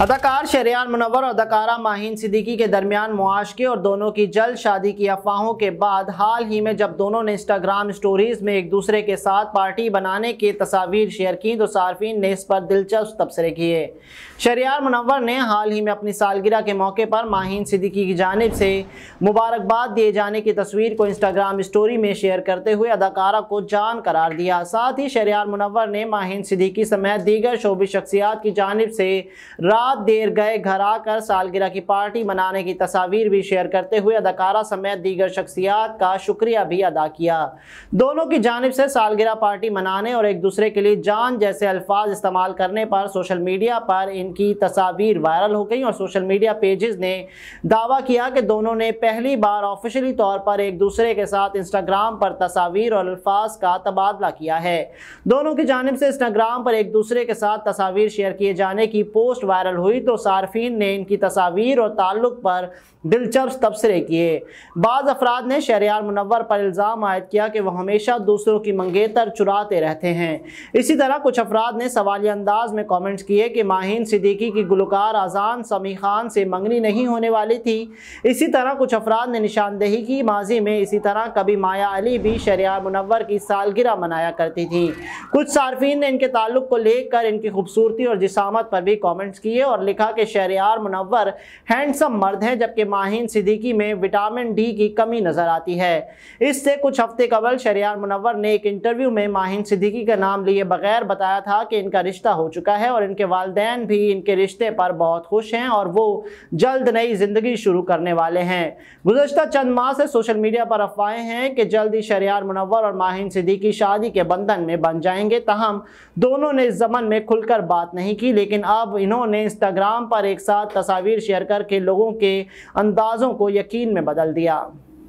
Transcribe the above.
अदाकार शरियान मुनवर और अदाकारा माहिन सिद्दीकी के दरमियान मुआशके और दोनों की जल्द शादी की अफवाहों के बाद हाल ही में जब दोनों ने इंस्टाग्राम स्टोरीज में एक दूसरे के साथ पार्टी बनाने की तस्वीर शेयर की तो सार्फिन ने इस पर दिलचस्प तबसरे किए शरियान मुनवर ने हाल ही में अपनी सालगिरह के मौके पर माहिन सिद्दीकी की जानब से मुबारकबाद दिए जाने की तस्वीर को इंस्टाग्राम स्टोरी में शेयर करते हुए अदाकारा को जान करार दिया साथ ही शरियान मुनवर ने माहिन सिद्दीकी समेत दीगर शोबी शख्सियात की जानब से रात रात देर गए घर आकर सालगिरह की पार्टी मनाने की तस्वीर भी शेयर करते हुए अदाकारा समेत दीगर शख्सियात का शुक्रिया भी अदा किया दोनों की जानब से सालगिरह पार्टी मनाने और एक दूसरे के लिए जान जैसे अल्फाज इस्तेमाल करने पर सोशल मीडिया पर इनकी तस्वीर वायरल हो गई और सोशल मीडिया पेजेस ने दावा किया कि दोनों ने पहली बार ऑफिशली तौर पर एक दूसरे के साथ इंस्टाग्राम पर तस्वीर और अल्फाज का तबादला किया है दोनों की जानब से इंस्टाग्राम पर एक दूसरे के साथ तस्वीर शेयर किए जाने की पोस्ट वायरल वायरल हुई तो सार्फिन ने इनकी तस्वीर और ताल्लुक़ पर दिलचस्प तबसरे किए बाज़ अफराद ने शहरियार मुनवर पर इल्ज़ाम आयद किया कि वह हमेशा दूसरों की मंगेतर चुराते रहते हैं इसी तरह कुछ अफराद ने सवाली अंदाज में कमेंट्स किए कि माहिन सिद्दीकी की गुलकार आज़ान समी खान से मंगनी नहीं होने वाली थी इसी तरह कुछ अफराद ने निशानदेही की माजी में इसी तरह कभी माया अली भी शरिया मुनवर की सालगिरह मनाया करती थी कुछ सार्फिन ने इनके ताल्लुक़ को लेकर इनकी खूबसूरती और जिसामत पर भी कॉमेंट्स किए और लिखा कि शहरियार मुनवर हैंडसम मर्द हैं जबकि माहिन सिद्दीकी में विटामिन डी की कमी नज़र आती है इससे कुछ हफ्ते कबल शहरियार मुनवर ने एक इंटरव्यू में माहिन सिद्दीकी का नाम लिए बगैर बताया था कि इनका रिश्ता हो चुका है और इनके वालदे भी इनके रिश्ते पर बहुत खुश हैं और वो जल्द नई ज़िंदगी शुरू करने वाले हैं गुजशत चंद माह से सोशल मीडिया पर अफवाहें हैं कि जल्द ही शरियार मुनवर और माहिन सिद्दीकी शादी के बंधन में बन जाएंगे तहम दोनों ने इस जमन में खुलकर बात नहीं की लेकिन अब इन्होंने इंस्टाग्राम पर एक साथ तस्वीर शेयर करके लोगों के अंदाज़ों को यकीन में बदल दिया